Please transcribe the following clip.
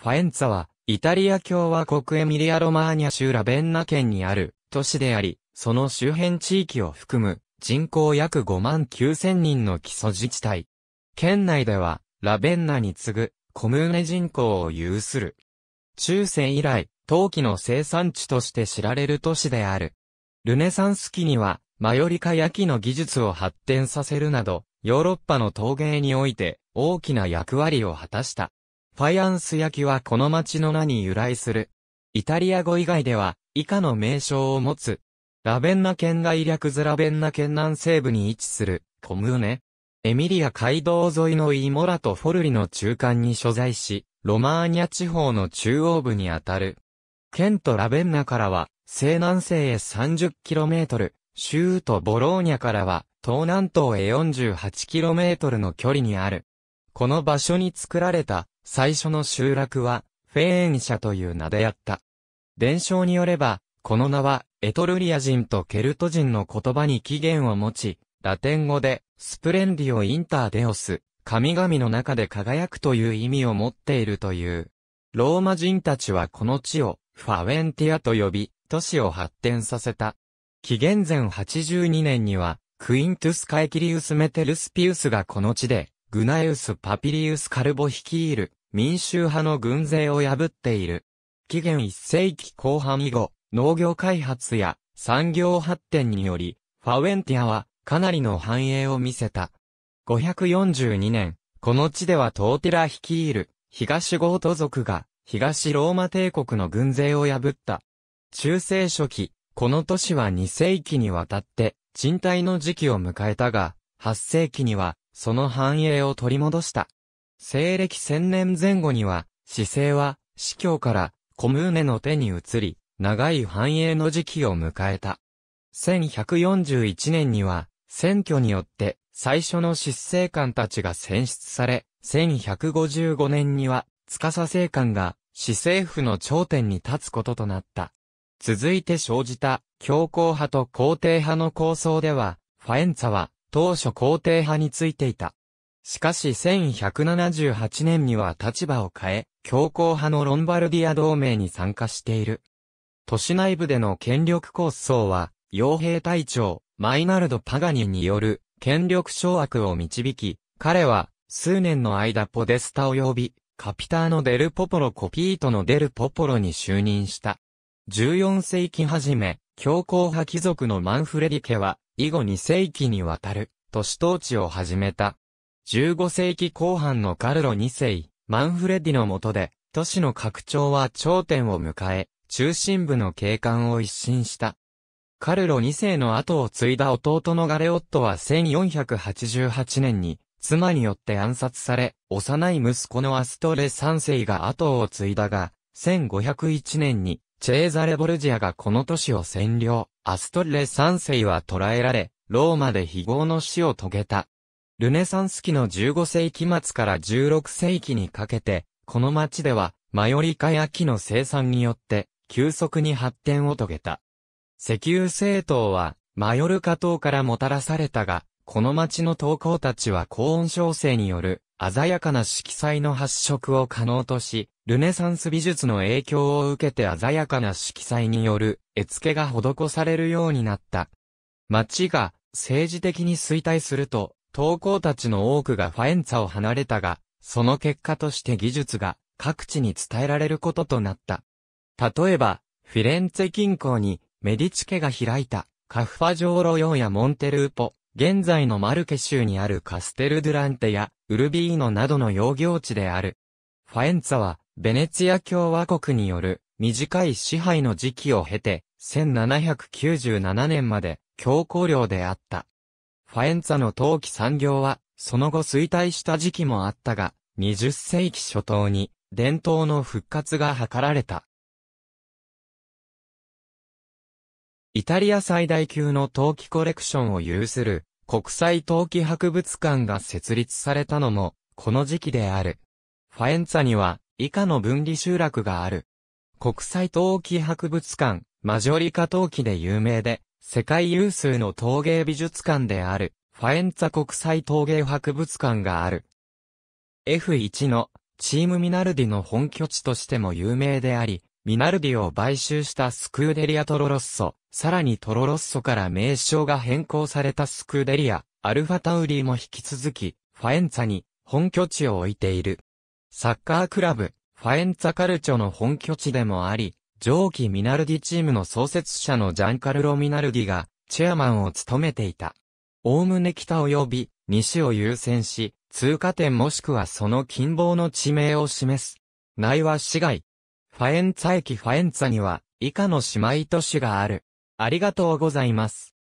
ファエンツァは、イタリア共和国エミリア・ロマーニャ州ラベンナ県にある都市であり、その周辺地域を含む人口約5万9000人の基礎自治体。県内では、ラベンナに次ぐコムーネ人口を有する。中世以来、陶器の生産地として知られる都市である。ルネサンス期には、マヨリカ焼きの技術を発展させるなど、ヨーロッパの陶芸において大きな役割を果たした。ファイアンス焼きはこの町の名に由来する。イタリア語以外では、以下の名称を持つ。ラベンナ県外略ズラベンナ県南西部に位置する、コムーネ。エミリア街道沿いのイモラとフォルリの中間に所在し、ロマーニャ地方の中央部にあたる。県とラベンナからは、西南西へ 30km、州とボローニャからは、東南東へ 48km の距離にある。この場所に作られた最初の集落は、フェーン社という名であった。伝承によれば、この名は、エトルリア人とケルト人の言葉に起源を持ち、ラテン語で、スプレンディオ・インターデオス、神々の中で輝くという意味を持っているという。ローマ人たちはこの地を、ファウェンティアと呼び、都市を発展させた。紀元前82年には、クイントゥス・カエキリウス・メテルスピウスがこの地で、グナエウス・パピリウス・カルボ率いる民衆派の軍勢を破っている。紀元1世紀後半以後、農業開発や産業発展により、ファウェンティアはかなりの繁栄を見せた。542年、この地ではトーティラ率いる東ゴート族が東ローマ帝国の軍勢を破った。中世初期、この都市は2世紀にわたって賃貸の時期を迎えたが、8世紀にはその繁栄を取り戻した。西暦千年前後には、市政は、司教から、コムーネの手に移り、長い繁栄の時期を迎えた。1141年には、選挙によって、最初の執政官たちが選出され、1155年には、司政官が、市政府の頂点に立つこととなった。続いて生じた、強硬派と皇帝派の構想では、ファエンツァは、当初皇帝派についていた。しかし1178年には立場を変え、強硬派のロンバルディア同盟に参加している。都市内部での権力構想は、傭兵隊長、マイナルド・パガニによる権力掌握を導き、彼は数年の間ポデスタ及び、カピターのデル・ポポロ・コピートのデル・ポポロに就任した。14世紀初め、強硬派貴族のマンフレディ家は、以後2世紀にわたる都市統治を始めた。15世紀後半のカルロ2世、マンフレディの下で、都市の拡張は頂点を迎え、中心部の景観を一新した。カルロ2世の後を継いだ弟のガレオットは1488年に、妻によって暗殺され、幼い息子のアストレ3世が後を継いだが、1501年に、チェーザレ・ボルジアがこの都市を占領。アストレ三世は捕らえられ、ローマで非業の死を遂げた。ルネサンス期の15世紀末から16世紀にかけて、この町では、マヨリカや木の生産によって、急速に発展を遂げた。石油政党は、マヨルカ島からもたらされたが、この町の投稿たちは高温調整による、鮮やかな色彩の発色を可能とし、ルネサンス美術の影響を受けて鮮やかな色彩による絵付けが施されるようになった。街が政治的に衰退すると、投稿たちの多くがファエンツァを離れたが、その結果として技術が各地に伝えられることとなった。例えば、フィレンツェ近郊にメディチ家が開いたカフファジョーロ用やモンテルーポ、現在のマルケ州にあるカステル・ドゥランテやウルビーノなどの養業地である。ファエンツァはベネツィア共和国による短い支配の時期を経て、1797年まで強行領であった。ファエンツァの陶器産業は、その後衰退した時期もあったが、20世紀初頭に伝統の復活が図られた。イタリア最大級の陶器コレクションを有する国際陶器博物館が設立されたのもこの時期である。ファエンツァには以下の分離集落がある。国際陶器博物館、マジョリカ陶器で有名で、世界有数の陶芸美術館である、ファエンツァ国際陶芸博物館がある。F1 のチームミナルディの本拠地としても有名であり、ミナルディを買収したスクーデリアトロロッソ、さらにトロロッソから名称が変更されたスクーデリア、アルファタウリーも引き続き、ファエンツァに本拠地を置いている。サッカークラブ、ファエンツァカルチョの本拠地でもあり、上記ミナルディチームの創設者のジャンカルロ・ミナルディが、チェアマンを務めていた。おおむね北及び、西を優先し、通過点もしくはその近傍の地名を示す。内は市街。ファエンツァ駅ファエンツァには、以下の姉妹都市がある。ありがとうございます。